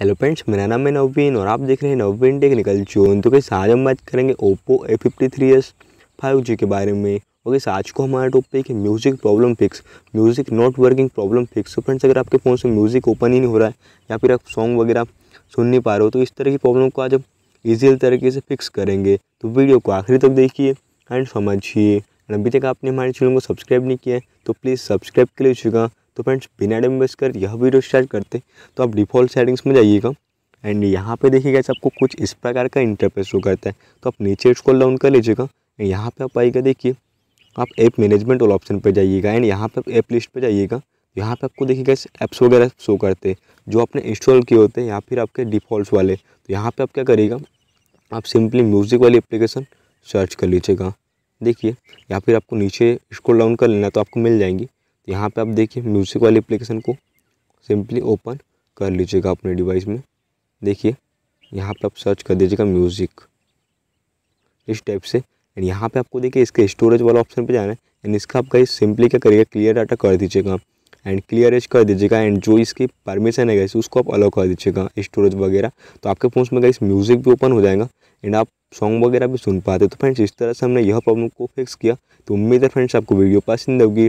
hello friends मेरा नाम है नवीन और आप देख रहे हैं नवीन टेक्निकल जोन तो कैसे आज हम बात करेंगे Oppo A fifty three S five G के बारे में और कैसे आज को हमारा टॉपिक है music problem fix music not working problem fix तो फ्रेंड्स अगर आपके फ़ोन से म्यूज़िक ओपन ही नहीं हो रहा है या फिर आप सॉन्ग वगैरह सुन नहीं पा रहे हो तो इस तरह की प्रॉब्लम को आज हम ईजी तरीके से फिक्स करेंगे तो वीडियो को आखिरी तक देखिए एंड समझिए अभी तक आपने हमारे चैनल को सब्सक्राइब नहीं किया है तो प्लीज़ सब्सक्राइब कर लीजिएगा तो फ्रेंड्स बिना टाइम वेस्ट कर यह वीडियो स्टार्ट करते तो आप डिफ़ॉल्ट सेटिंग्स में जाइएगा एंड यहाँ पे देखिएगा आपको कुछ इस प्रकार का इंटरफेस शो करता है तो आप नीचे स्कॉल डाउन कर लीजिएगा यहाँ पे आप आइएगा देखिए आप ऐप मैनेजमेंट वाला ऑप्शन पर जाइएगा एंड यहाँ पे आप ऐप लिस्ट पर जाइएगा यहाँ पे आपको देखिएगा ऐप्स वगैरह शो करते हैं जो आपने इंस्टॉल किए होते हैं या फिर आपके डिफ़ॉल्ट वाले तो यहाँ पर आप क्या करिएगा आप सिंपली म्यूज़िक वाली एप्लीकेशन सर्च कर लीजिएगा देखिए या फिर आपको नीचे स्क्रॉल डाउन कर लेना तो आपको मिल जाएंगी यहाँ पे आप देखिए म्यूज़िक वाली एप्लीकेशन को सिंपली ओपन कर लीजिएगा अपने डिवाइस में देखिए यहाँ पे आप सर्च कर दीजिएगा म्यूज़िक इस टाइप से एंड यहाँ पे आपको देखिए इसके स्टोरेज वाला ऑप्शन पे जाना है एंड इसका आप कहीं सिंपली क्या करिएगा क्लियर डाटा कर दीजिएगा एंड क्लियर एज कर दीजिएगा एंड जो इसकी परमिशन है गाइस उसको आप अलाउ कर दीजिएगा स्टोरेज वगैरह तो आपके फ़ोन में गई म्यूज़िक भी ओपन हो जाएगा एंड आप सॉन्ग वगैरह भी सुन पाते तो फ्रेंड्स इस तरह से हमने यह प्रॉब्लम को फिक्स किया तो उम्मीद है फ्रेंड्स आपको वीडियो पसंद होगी